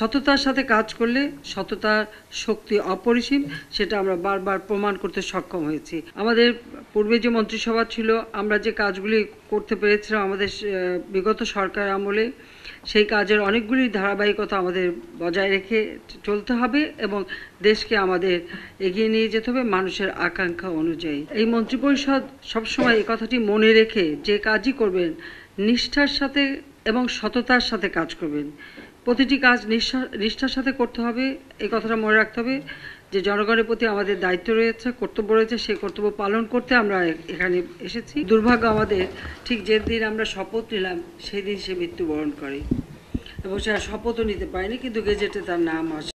সততার সাথে কাজ করলে সততার শক্তি অপরিসীম সেটা আমরা বারবার প্রমাণ করতে সক্ষম হয়েছি আমাদের পূর্বে যে মন্ত্রিসভা ছিল আমরা যে কাজগুলি করতে পেরেছিলাম আমাদের বিগত সরকার আমলে সেই কাজের অনেকগুলি ধারাবাহিকতা আমাদের বজায় রেখে চলতে হবে এবং দেশকে আমাদের এগিয়ে নিয়ে যেতে হবে মানুষের আকাঙ্ক্ষা অনুযায়ী এই মন্ত্রিপরিষদ সবসময় এই কথাটি মনে রেখে যে কাজই করবেন নিষ্ঠার সাথে এবং সততার সাথে কাজ করবেন প্রতিটি কাজ নিষ্ঠা নিষ্ঠার সাথে করতে হবে এই কথাটা মনে রাখতে হবে যে জনগণের প্রতি আমাদের দায়িত্ব রয়েছে কর্তব্য রয়েছে সেই কর্তব্য পালন করতে আমরা এখানে এসেছি দুর্ভাগ্য আমাদের ঠিক যেদিন আমরা শপথ নিলাম সেই দিন সে মৃত্যুবরণ করে এবং সে শপথও নিতে পারেনি কিন্তু গেজেটে তার নাম আসে